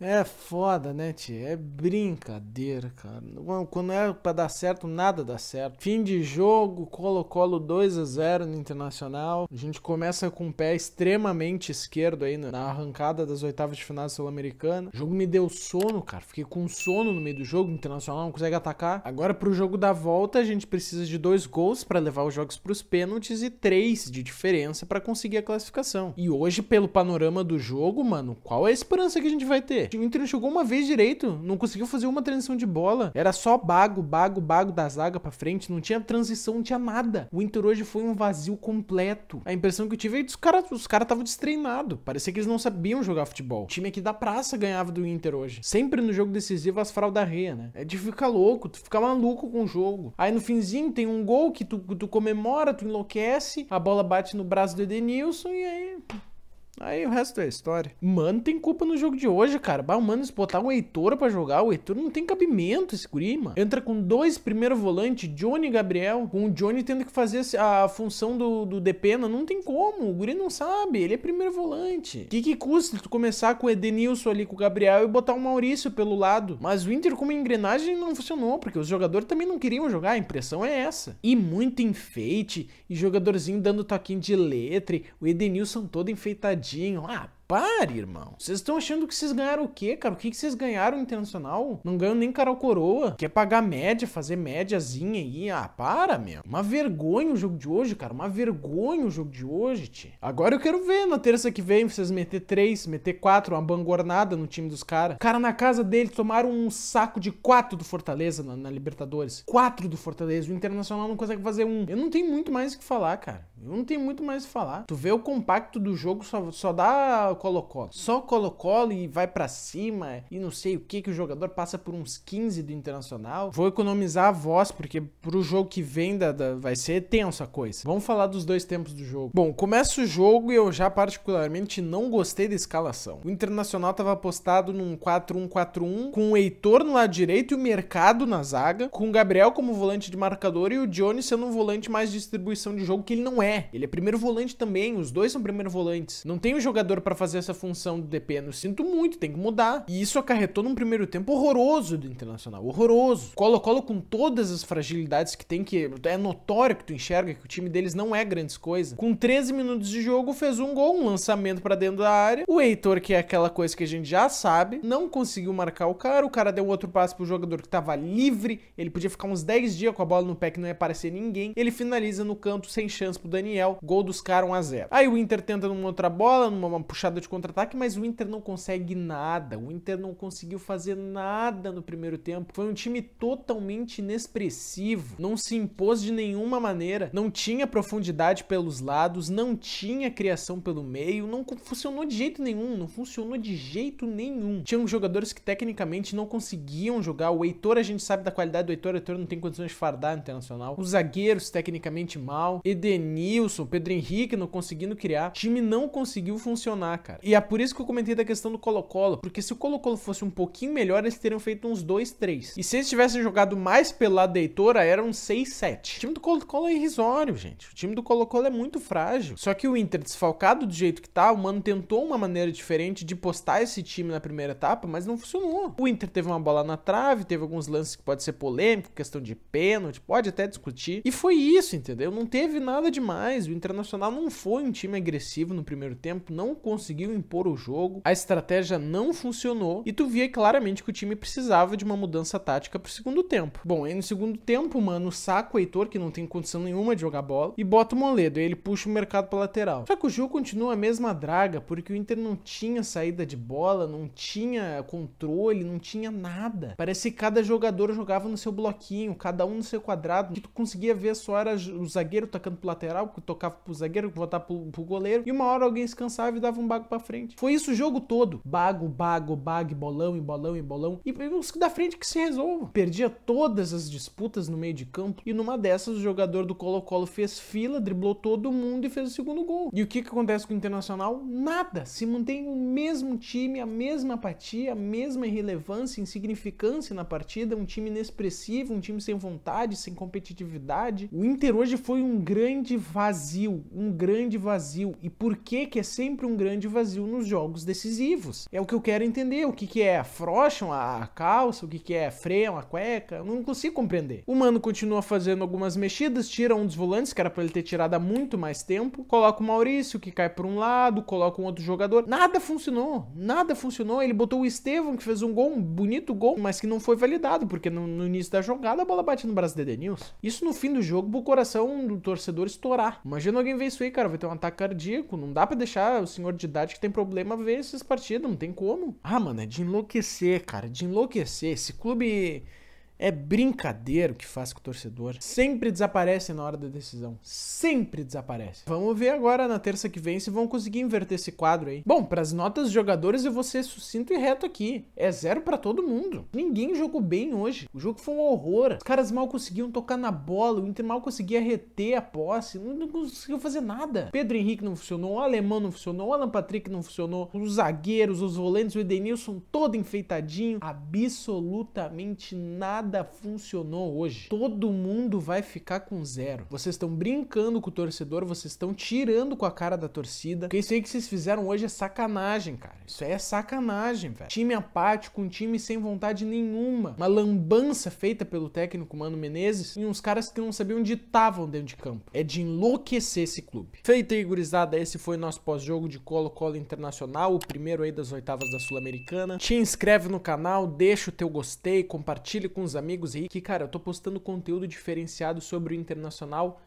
É foda, né, tio? É brincadeira, cara. Quando é pra dar certo, nada dá certo. Fim de jogo, Colo-Colo 2 a 0 no Internacional. A gente começa com o pé extremamente esquerdo aí na arrancada das oitavas de final sul-americana. O jogo me deu sono, cara. Fiquei com sono no meio do jogo. O Internacional não consegue atacar. Agora, pro jogo da volta, a gente precisa de dois gols para levar os jogos pros pênaltis e três de diferença para conseguir a classificação. E hoje, pelo panorama do jogo, mano, qual é a esperança que a gente vai ter? O Inter não chegou uma vez direito, não conseguiu fazer uma transição de bola. Era só bago, bago, bago da zaga pra frente, não tinha transição, não tinha nada. O Inter hoje foi um vazio completo. A impressão que eu tive é que os caras os cara estavam destreinados. Parecia que eles não sabiam jogar futebol. O time aqui da praça ganhava do Inter hoje. Sempre no jogo decisivo as fraldarreia, né? É de ficar louco, tu fica maluco com o jogo. Aí no finzinho tem um gol que tu, tu comemora, tu enlouquece, a bola bate no braço do Edenilson e aí Aí o resto é história. Mano, tem culpa no jogo de hoje, cara. Bah, mano, se botar o Heitor pra jogar, o Heitor não tem cabimento esse guri, mano. Entra com dois primeiro volante, Johnny e Gabriel, com o Johnny tendo que fazer a função do, do Depena, não tem como. O guri não sabe, ele é primeiro volante. O que, que custa tu começar com o Edenilson ali com o Gabriel e botar o Maurício pelo lado? Mas o Inter como engrenagem não funcionou, porque os jogadores também não queriam jogar, a impressão é essa. E muito enfeite, e jogadorzinho dando toquinho de letra, o Edenilson todo enfeitadinho tadinho. Ah, pare, irmão. Vocês estão achando que vocês ganharam o quê, cara? O que, que vocês ganharam no Internacional? Não ganham nem cara coroa. Quer pagar média, fazer médiazinha aí. Ah, para, meu. Uma vergonha o jogo de hoje, cara. Uma vergonha o jogo de hoje, tchê. Agora eu quero ver na terça que vem vocês meter três, meter quatro, uma bangornada no time dos caras. Cara, na casa dele tomaram um saco de quatro do Fortaleza na, na Libertadores. Quatro do Fortaleza. O Internacional não consegue fazer um. Eu não tenho muito mais o que falar, cara. Eu não tenho muito mais o que falar. Tu vê o compacto do jogo, só, só dá Colo-Colo. Só Colo-Colo e vai para cima e não sei o que, que o jogador passa por uns 15 do Internacional. Vou economizar a voz, porque pro jogo que vem da, da vai ser tensa a coisa. Vamos falar dos dois tempos do jogo. Bom, começa o jogo e eu já particularmente não gostei da escalação. O Internacional tava apostado num 4-1-4-1 com o Heitor no lado direito e o Mercado na zaga, com o Gabriel como volante de marcador e o Johnny sendo um volante mais de distribuição de jogo que ele não é é, ele é primeiro volante também, os dois são primeiro volantes. Não tem um jogador para fazer essa função do DP. Eu sinto muito, tem que mudar. E isso acarretou num primeiro tempo horroroso do Internacional, horroroso. Colo-Colo com todas as fragilidades que tem, que é notório que tu enxerga que o time deles não é grandes coisas. Com 13 minutos de jogo, fez um gol, um lançamento para dentro da área. O Heitor, que é aquela coisa que a gente já sabe, não conseguiu marcar o cara. O cara deu outro passe pro jogador que tava livre. Ele podia ficar uns 10 dias com a bola no pé que não ia aparecer ninguém. Ele finaliza no canto sem chance pro Daniel Daniel, gol dos caras 1x0. Aí o Inter tenta numa outra bola, numa puxada de contra-ataque, mas o Inter não consegue nada. O Inter não conseguiu fazer nada no primeiro tempo. Foi um time totalmente inexpressivo, não se impôs de nenhuma maneira, não tinha profundidade pelos lados, não tinha criação pelo meio, não funcionou de jeito nenhum, não funcionou de jeito nenhum. Tinham jogadores que tecnicamente não conseguiam jogar. O Heitor, a gente sabe da qualidade do Heitor, o Heitor não tem condições de fardar internacional. Os zagueiros tecnicamente mal, Edenil Edenilson, Pedro Henrique não conseguindo criar, o time não conseguiu funcionar, cara. E é por isso que eu comentei da questão do Colo-Colo, porque se o Colo-Colo fosse um pouquinho melhor, eles teriam feito uns 2, 3. E se eles tivessem jogado mais pelo lado da Heitora, eram 6, 7. O time do Colo-Colo é irrisório, gente. O time do Colo-Colo é muito frágil. Só que o Inter, desfalcado do jeito que tá, o Mano tentou uma maneira diferente de postar esse time na primeira etapa, mas não funcionou. O Inter teve uma bola na trave, teve alguns lances que pode ser polêmico, questão de pênalti, pode até discutir. E foi isso, entendeu? Não teve nada demais demais. O Internacional não foi um time agressivo no primeiro tempo, não conseguiu impor o jogo, a estratégia não funcionou e tu via claramente que o time precisava de uma mudança tática pro segundo tempo. Bom, aí no segundo tempo, mano, saca o Heitor, que não tem condição nenhuma de jogar bola, e bota o Moledo, e ele puxa o mercado pra lateral. Só que o jogo continua a mesma draga, porque o Inter não tinha saída de bola, não tinha controle, não tinha nada. Parece que cada jogador jogava no seu bloquinho, cada um no seu quadrado, que tu conseguia ver só era o zagueiro tacando pro lateral, lateral, que tocava pro zagueiro, que voltava pro, pro goleiro. E uma hora alguém se cansava e dava um bago pra frente. Foi isso o jogo todo. Bago, bago, bago, bolão e bolão e bolão. E os da frente que se resolvam. Perdia todas as disputas no meio de campo. E numa dessas, o jogador do Colo-Colo fez fila, driblou todo mundo e fez o segundo gol. E o que, que acontece com o Internacional? Nada. Se mantém o mesmo time, a mesma apatia, a mesma irrelevância, insignificância na partida. Um time inexpressivo, um time sem vontade, sem competitividade. O Inter hoje foi um grande vazio, um grande vazio. E por que que é sempre um grande vazio nos jogos decisivos? É o que eu quero entender. O que que é? frouxa, a calça? O que que é? Freio a cueca? Eu não consigo compreender. O Mano continua fazendo algumas mexidas, tira um dos volantes, que era pra ele ter tirado há muito mais tempo, coloca o Maurício, que cai por um lado, coloca um outro jogador. Nada funcionou. Nada funcionou. Ele botou o Estevam, que fez um gol, um bonito gol, mas que não foi validado, porque no, no início da jogada a bola bate no braço de Edenilson. Isso no fim do jogo, o coração do torcedor estourar Imagina alguém ver isso aí, cara, vai ter um ataque cardíaco, não dá para deixar o senhor de idade que tem problema ver esses partidos, não tem como. Ah, mano, é de enlouquecer, cara, de enlouquecer. Esse clube é brincadeira o que faz com o torcedor. Sempre desaparece na hora da decisão. Sempre desaparece. Vamos ver agora na terça que vem se vão conseguir inverter esse quadro aí. Bom, para as notas dos jogadores eu vou ser sucinto e reto aqui. É zero para todo mundo. Ninguém jogou bem hoje. O jogo foi um horror. Os caras mal conseguiam tocar na bola, o Inter mal conseguia reter a posse, não conseguiu fazer nada. Pedro Henrique não funcionou, o Alemão não funcionou, o Alan Patrick não funcionou, os zagueiros, os volantes, o Edenilson todo enfeitadinho, absolutamente nada nada funcionou hoje. Todo mundo vai ficar com zero. Vocês estão brincando com o torcedor, vocês estão tirando com a cara da torcida. Porque isso aí que vocês fizeram hoje é sacanagem, cara. Isso aí é sacanagem, velho. Time apático, um time sem vontade nenhuma. Uma lambança feita pelo técnico Mano Menezes e uns caras que não sabiam onde estavam dentro de campo. É de enlouquecer esse clube. Feita aí, gurizada, esse foi nosso pós-jogo de Colo-Colo Internacional, o primeiro aí das oitavas da Sul-Americana. Te inscreve no canal, deixa o teu gostei, compartilhe com os amigos aí que, cara, eu tô postando conteúdo diferenciado sobre o internacional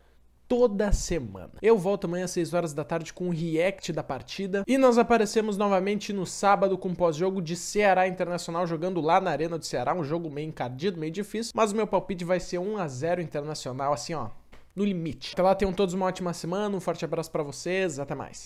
toda semana. Eu volto amanhã às 6 horas da tarde com o react da partida e nós aparecemos novamente no sábado com pós-jogo de Ceará Internacional jogando lá na Arena do Ceará, um jogo meio encardido, meio difícil, mas o meu palpite vai ser 1 a 0 Internacional, assim, ó, no limite. Até então lá, tenham todos uma ótima semana, um forte abraço para vocês, até mais.